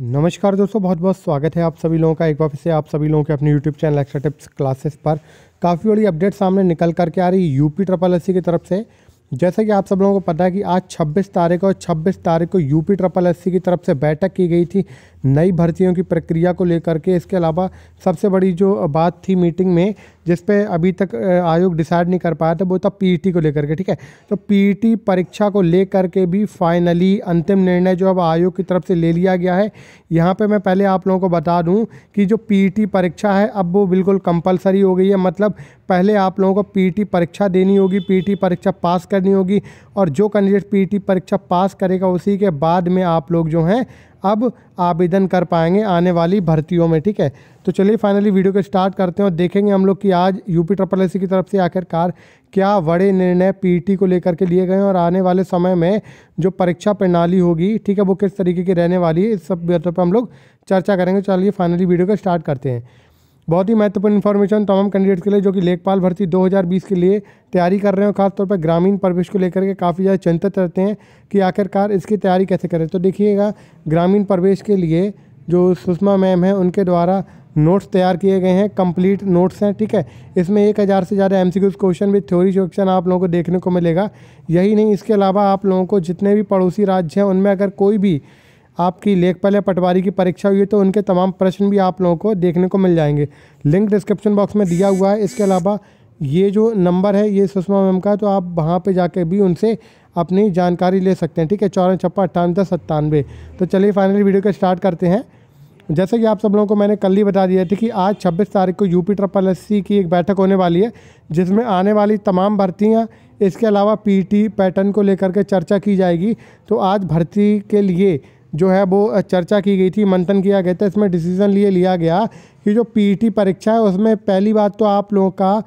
नमस्कार दोस्तों बहुत बहुत स्वागत है आप सभी लोगों का एक बार फिर से आप सभी लोगों के अपने YouTube channel extra tips classes पर काफ़ी बड़ी अपडेट सामने निकल करके आ रही यूपी ट्रिपल एस की तरफ से जैसा कि आप सब लोगों को पता है कि आज 26 तारीख और 26 तारीख को यूपी ट्रिपल एससी की तरफ से बैठक की गई थी नई भर्तियों की प्रक्रिया को लेकर के इसके अलावा सबसे बड़ी जो बात थी मीटिंग में जिस पे अभी तक आयोग डिसाइड नहीं कर पाया था वो था पीईटी को लेकर के ठीक है तो पीईटी परीक्षा को लेकर के भी फाइनली अंतिम निर्णय जो अब आयोग की तरफ से ले लिया गया है यहाँ पर मैं पहले आप लोगों को बता दूँ कि जो पी परीक्षा है अब वो बिल्कुल कंपलसरी हो गई है मतलब पहले आप लोगों को पीटी e परीक्षा देनी होगी पीटी e परीक्षा पास करनी होगी और जो कैंडिडेट पीटी e परीक्षा पास करेगा उसी के बाद में आप लोग जो हैं अब आवेदन कर पाएंगे आने वाली भर्तियों में ठीक है तो चलिए फाइनली वीडियो को स्टार्ट करते हैं और देखेंगे हम लोग कि आज यूपी ट्रपल एस की तरफ से आखिरकार क्या बड़े निर्णय पीटी को लेकर के लिए गए हैं और आने वाले समय में जो परीक्षा प्रणाली होगी ठीक है वो किस तरीके की रहने वाली है इस सब पर हम लोग चर्चा करेंगे चलिए फाइनली वीडियो को स्टार्ट करते हैं बहुत ही महत्वपूर्ण इन्फॉर्मेशन तमाम कैंडिडेट्स के लिए जो कि लेखपाल भर्ती 2020 के लिए तैयारी कर रहे हैं खासतौर पर ग्रामीण प्रवेश को लेकर के काफ़ी ज़्यादा चिंतित रहते हैं कि आखिरकार इसकी तैयारी कैसे करें तो देखिएगा ग्रामीण प्रवेश के लिए जो सुषमा मैम हैं उनके द्वारा नोट्स तैयार किए गए हैं कंप्लीट नोट्स हैं ठीक है इसमें एक हज़ार से ज़्यादा एम क्वेश्चन भी थ्योरी क्वेश्चन आप लोगों को देखने को मिलेगा यही नहीं इसके अलावा आप लोगों को जितने भी पड़ोसी राज्य हैं उनमें अगर कोई भी आपकी लेखपाल या पटवारी की परीक्षा हुई है तो उनके तमाम प्रश्न भी आप लोगों को देखने को मिल जाएंगे लिंक डिस्क्रिप्शन बॉक्स में दिया हुआ है इसके अलावा ये जो नंबर है ये सुषमा मैम का है तो आप वहाँ पे जाके भी उनसे अपनी जानकारी ले सकते हैं ठीक है चौरा छप्पा अट्ठानवे दस सत्तानवे तो चलिए फाइनली वीडियो को स्टार्ट करते हैं जैसे कि आप सब लोगों को मैंने कल ही बता दिया था कि आज 26 तारीख को यूपी ट्रिपल एस की एक बैठक होने वाली है जिसमें आने वाली तमाम भर्तियाँ इसके अलावा पीटी पैटर्न को लेकर के चर्चा की जाएगी तो आज भर्ती के लिए जो है वो चर्चा की गई थी मंथन किया गया था इसमें डिसीजन लिए लिया गया कि जो पीटी e परीक्षा है उसमें पहली बात तो आप लोगों का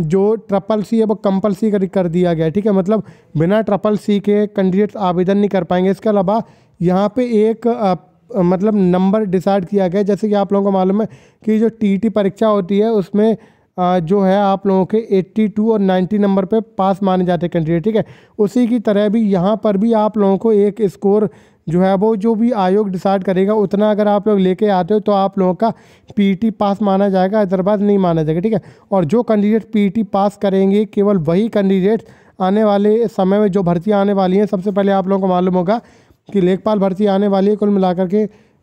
जो ट्रपल सी है वो कंपलसरी कर, कर दिया गया ठीक है मतलब बिना ट्रपल सी के कैंडिडेट्स आवेदन नहीं कर पाएंगे इसके अलावा यहाँ पे एक आ, मतलब नंबर डिसाइड किया गया जैसे कि आप लोगों को मालूम है कि जो टी e परीक्षा होती है उसमें आ, जो है आप लोगों के 82 और 90 नंबर पे पास माने जाते हैं कैंडिडेट ठीक है उसी की तरह भी यहाँ पर भी आप लोगों को एक स्कोर जो है वो जो भी आयोग डिसाइड करेगा उतना अगर आप लोग लेके आते हो तो आप लोगों का पीटी पास e माना जाएगा हैदराबाद नहीं माना जाएगा ठीक है और जो कैंडिडेट पीटी पास करेंगे केवल वही कैंडिडेट आने वाले समय में जो भर्ती आने वाली हैं सबसे पहले आप लोगों को मालूम होगा कि लेखपाल भर्ती आने वाली है कुल मिलाकर के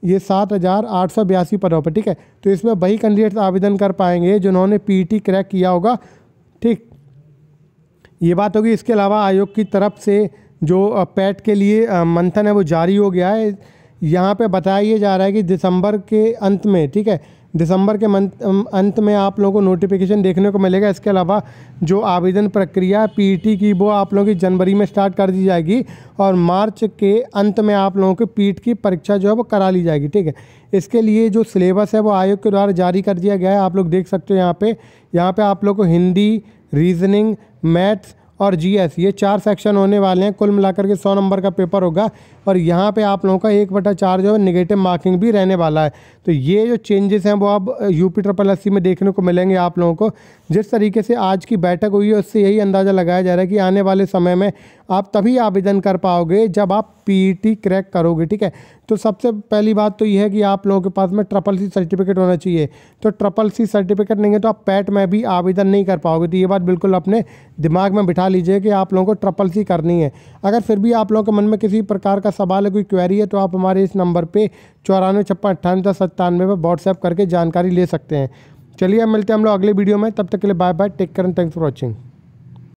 ये सात हज़ार आठ सौ बयासी पदों पर ठीक है तो इसमें वही कैंडिडेट्स आवेदन कर पाएंगे जिन्होंने पीटी e क्रैक किया होगा ठीक ये बात होगी इसके अलावा आयोग की तरफ से जो पैट के लिए मंथन है वो जारी हो गया है यहाँ पे बताया जा रहा है कि दिसंबर के अंत में ठीक है दिसंबर के मंथ अंत में आप लोगों को नोटिफिकेशन देखने को मिलेगा इसके अलावा जो आवेदन प्रक्रिया पीईटी e की वो आप लोगों की जनवरी में स्टार्ट कर दी जाएगी और मार्च के अंत में आप लोगों की पीट e की परीक्षा जो है वो करा ली जाएगी ठीक है इसके लिए जो सिलेबस है वो आयोग के द्वारा जारी कर दिया गया है आप लोग देख सकते हो यहाँ पर यहाँ पर आप लोग को हिंदी रीजनिंग मैथ्स और जीएस ये चार सेक्शन होने वाले हैं कुल मिलाकर के सौ नंबर का पेपर होगा और यहाँ पे आप लोगों का एक बटा चार जो है निगेटिव मार्किंग भी रहने वाला है तो ये जो चेंजेस हैं वो अब यू पी ट्रिपल एस में देखने को मिलेंगे आप लोगों को जिस तरीके से आज की बैठक हुई है उससे यही अंदाज़ा लगाया जा रहा है कि आने वाले समय में आप तभी आवेदन कर पाओगे जब आप पी e क्रैक करोगे ठीक है तो सबसे पहली बात तो यह है कि आप लोगों के पास में ट्रपल सी सर्टिफिकेट होना चाहिए तो ट्रपल सी सर्टिफिकेट नहीं है तो आप पैट e में भी आवेदन नहीं कर पाओगे तो ये बात बिल्कुल अपने दिमाग में बिठा लीजिए कि आप लोगों को ट्रपल सी करनी है अगर फिर भी आप लोगों के मन में किसी प्रकार का सवाल है कोई क्वेरी है तो आप हमारे इस नंबर पर चौरानवे छप्पन अट्ठानवे दस सत्तानवे पर व्हाट्सएप करके जानकारी ले सकते हैं चलिए अब मिलते हैं हम लोग अगले वीडियो में तब तक के लिए बाय बाय टेक कर थैंक्स फॉर वॉचिंग